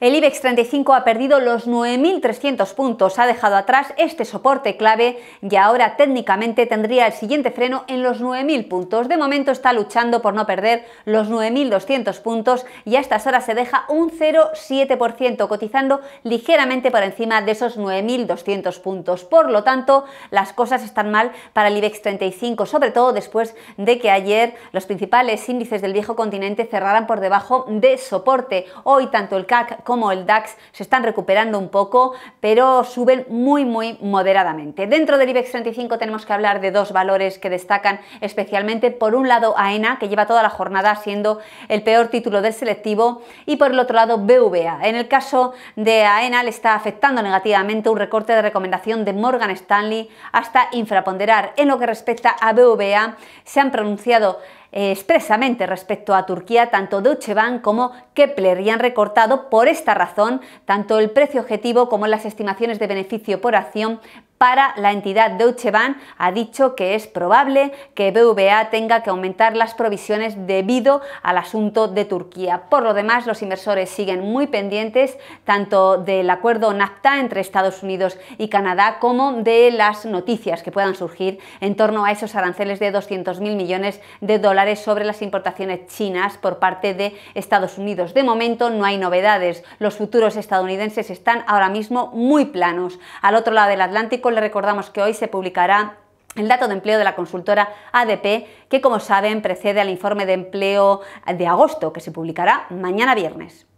El IBEX 35 ha perdido los 9.300 puntos, ha dejado atrás este soporte clave y ahora técnicamente tendría el siguiente freno en los 9.000 puntos. De momento está luchando por no perder los 9.200 puntos y a estas horas se deja un 0,7%, cotizando ligeramente por encima de esos 9.200 puntos. Por lo tanto, las cosas están mal para el IBEX 35, sobre todo después de que ayer los principales índices del viejo continente cerraran por debajo de soporte. Hoy tanto el CAC como el DAX se están recuperando un poco, pero suben muy, muy moderadamente. Dentro del IBEX 35 tenemos que hablar de dos valores que destacan especialmente. Por un lado, AENA, que lleva toda la jornada siendo el peor título del selectivo, y por el otro lado, BVA. En el caso de AENA, le está afectando negativamente un recorte de recomendación de Morgan Stanley hasta infraponderar. En lo que respecta a BVA, se han pronunciado eh, expresamente respecto a Turquía, tanto Deutsche Bank como Kepler, y han recortado por esta razón tanto el precio objetivo como las estimaciones de beneficio por acción para la entidad Deutsche Bank ha dicho que es probable que BVA tenga que aumentar las provisiones debido al asunto de Turquía. Por lo demás, los inversores siguen muy pendientes tanto del acuerdo NAFTA entre Estados Unidos y Canadá como de las noticias que puedan surgir en torno a esos aranceles de 200.000 millones de dólares sobre las importaciones chinas por parte de Estados Unidos. De momento no hay novedades. Los futuros estadounidenses están ahora mismo muy planos. Al otro lado del Atlántico le recordamos que hoy se publicará el dato de empleo de la consultora ADP, que como saben precede al informe de empleo de agosto, que se publicará mañana viernes.